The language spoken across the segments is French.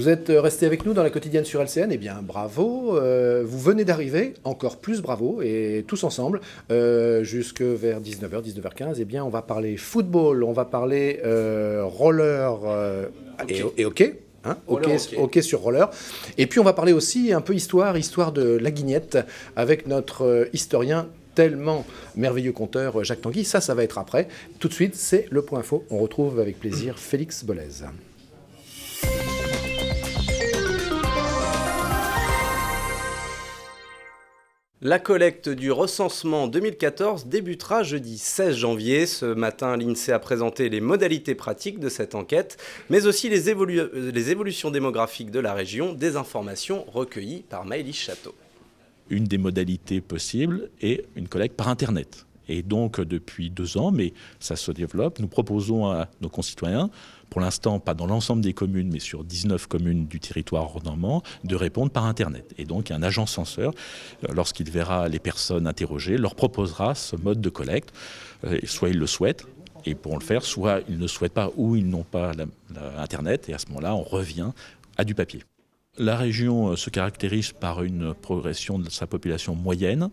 Vous êtes euh, resté avec nous dans la quotidienne sur LCN, et eh bien bravo, euh, vous venez d'arriver, encore plus bravo, et tous ensemble, euh, jusque vers 19h, 19h15, et bien on va parler football, on va parler roller et, et hockey. ok hein. sur roller. Et puis on va parler aussi un peu histoire, histoire de la guignette, avec notre historien tellement merveilleux conteur Jacques Tanguy. Ça, ça va être après. Tout de suite, c'est le point info. On retrouve avec plaisir Félix Bolez. La collecte du recensement 2014 débutera jeudi 16 janvier. Ce matin, l'INSEE a présenté les modalités pratiques de cette enquête, mais aussi euh, les, évolutions démographiques de la région, des informations recueillies par Maëlys Château. Une des modalités possibles est une collecte par Internet et donc depuis deux ans, mais ça se développe. Nous proposons à nos concitoyens, pour l'instant pas dans l'ensemble des communes, mais sur 19 communes du territoire normand, de répondre par Internet. Et donc un agent censeur, euh, lorsqu'il verra les personnes interrogées, leur proposera ce mode de collecte, euh, soit il le souhaite, et pour le faire, soit ils ne souhaitent pas ou ils n'ont pas Internet, et à ce moment-là, on revient à du papier. La région euh, se caractérise par une progression de sa population moyenne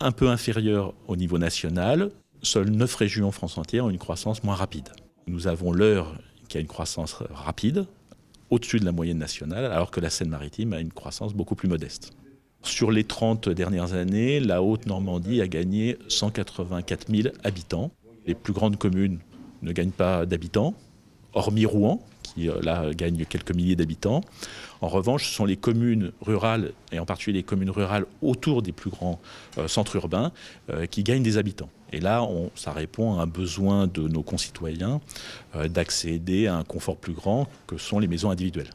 un peu inférieure au niveau national. Seules 9 régions en France entière ont une croissance moins rapide. Nous avons l'heure qui a une croissance rapide, au-dessus de la moyenne nationale, alors que la Seine-Maritime a une croissance beaucoup plus modeste. Sur les 30 dernières années, la Haute-Normandie a gagné 184 000 habitants. Les plus grandes communes ne gagnent pas d'habitants, hormis Rouen, qui euh, là gagnent quelques milliers d'habitants. En revanche, ce sont les communes rurales, et en particulier les communes rurales autour des plus grands euh, centres urbains, euh, qui gagnent des habitants. Et là, ça répond à un besoin de nos concitoyens d'accéder à un confort plus grand que sont les maisons individuelles.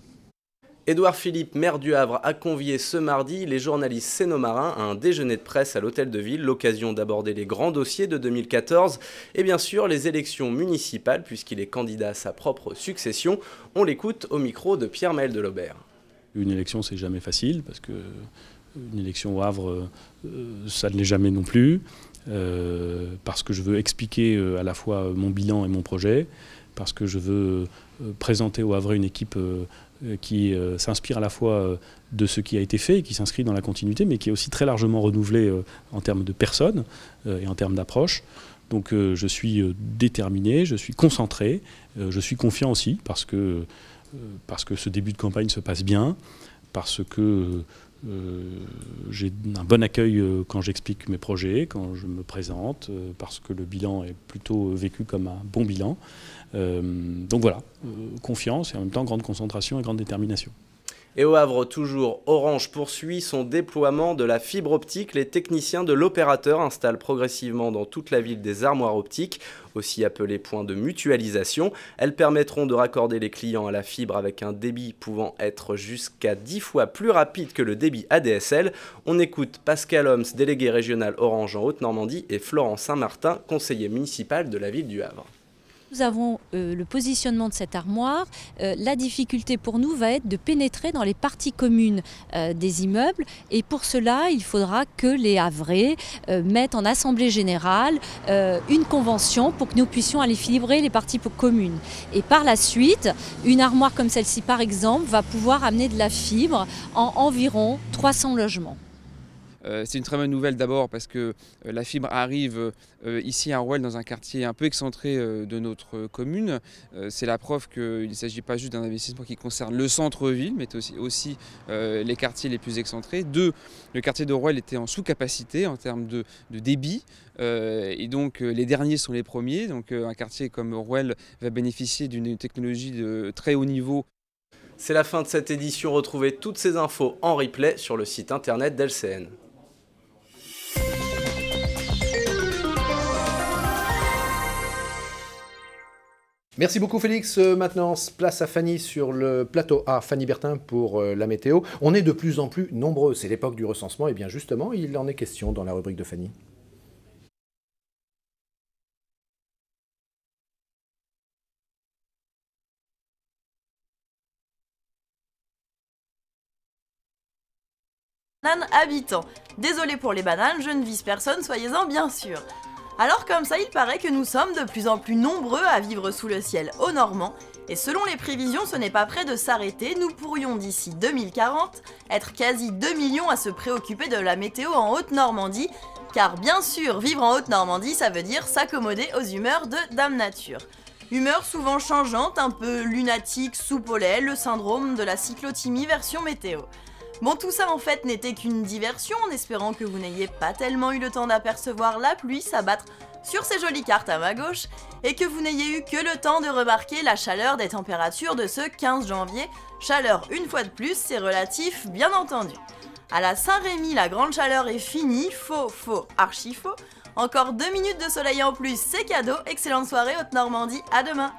Édouard Philippe, maire du Havre, a convié ce mardi les journalistes sénomarins à un déjeuner de presse à l'hôtel de ville, l'occasion d'aborder les grands dossiers de 2014 et bien sûr les élections municipales puisqu'il est candidat à sa propre succession. On l'écoute au micro de Pierre-Maël Delaubert. Une élection, c'est jamais facile parce que euh, une élection au Havre, euh, ça ne l'est jamais non plus. Euh, parce que je veux expliquer à la fois mon bilan et mon projet, parce que je veux euh, présenter au Havre une équipe euh, qui euh, s'inspire à la fois de ce qui a été fait et qui s'inscrit dans la continuité, mais qui est aussi très largement renouvelée en termes de personnes et en termes d'approche. Donc je suis déterminé, je suis concentré, je suis confiant aussi parce que, parce que ce début de campagne se passe bien, parce que euh, j'ai un bon accueil euh, quand j'explique mes projets, quand je me présente, euh, parce que le bilan est plutôt vécu comme un bon bilan. donc voilà, confiance et en même temps grande concentration et grande détermination. Et au Havre toujours, Orange poursuit son déploiement de la fibre optique. Les techniciens de l'opérateur installent progressivement dans toute la ville des armoires optiques, aussi appelées points de mutualisation. Elles permettront de raccorder les clients à la fibre avec un débit pouvant être jusqu'à 10 fois plus rapide que le débit ADSL. On écoute Pascal Homs, délégué régional Orange en Haute-Normandie, et Florent Saint-Martin, conseiller municipal de la ville du Havre nous avons euh, le positionnement de cette armoire, euh, la difficulté pour nous va être de pénétrer dans les parties communes euh, des immeubles. Et pour cela, il faudra que les Havrés mettent en assemblée générale une convention pour que nous puissions aller filibrer les parties communes. Et par la suite, une armoire comme celle-ci, par exemple, va pouvoir amener de la fibre en environ 300 logements. Euh, c'est une très bonne nouvelle d'abord parce que euh, la fibre arrive euh, ici à Rouen dans un quartier un peu excentré de notre commune. c'est la preuve qu'il ne s'agit pas juste d'un investissement qui concerne le centre-ville, mais aussi, les quartiers les plus excentrés. Deux, le quartier de Rouen était en sous-capacité en termes de, débit. et donc les derniers sont les premiers. Donc un quartier comme Rouen va bénéficier d'une technologie de très haut niveau. C'est la fin de cette édition. Retrouvez toutes ces infos en replay sur le site internet d'LCN. Merci beaucoup Félix. Euh, maintenant, place à Fanny sur le plateau A. Ah, Fanny Bertin pour euh, la météo. On est de plus en plus nombreux. C'est l'époque du recensement. Et eh bien justement, il en est question dans la rubrique de Fanny. Bananes habitants. Désolé pour les bananes, je ne vise personne, soyez-en bien sûr. Alors comme ça, il paraît que nous sommes de plus en plus nombreux à vivre sous le ciel au normand, et selon les prévisions, ce n'est pas près de s'arrêter, nous pourrions d'ici 2040 être quasi 2 millions à se préoccuper de la météo en Haute-Normandie, car bien sûr, vivre en Haute-Normandie, ça veut dire s'accommoder aux humeurs de Dame Nature. Humeur souvent changeante, un peu lunatique, sous le syndrome de la cyclotimie version météo. Bon, tout ça en fait n'était qu'une diversion en espérant que vous n'ayez pas tellement eu le temps d'apercevoir la pluie s'abattre sur ces jolies cartes à ma gauche et que vous n'ayez eu que le temps de remarquer la chaleur des températures de ce 15 janvier. Chaleur une fois de plus, c'est relatif bien entendu. À la Saint-Rémy, la grande chaleur est finie, faux, faux, archi faux. Encore deux minutes de soleil en plus, c'est cadeau. Excellente soirée, Haute-Normandie, à demain!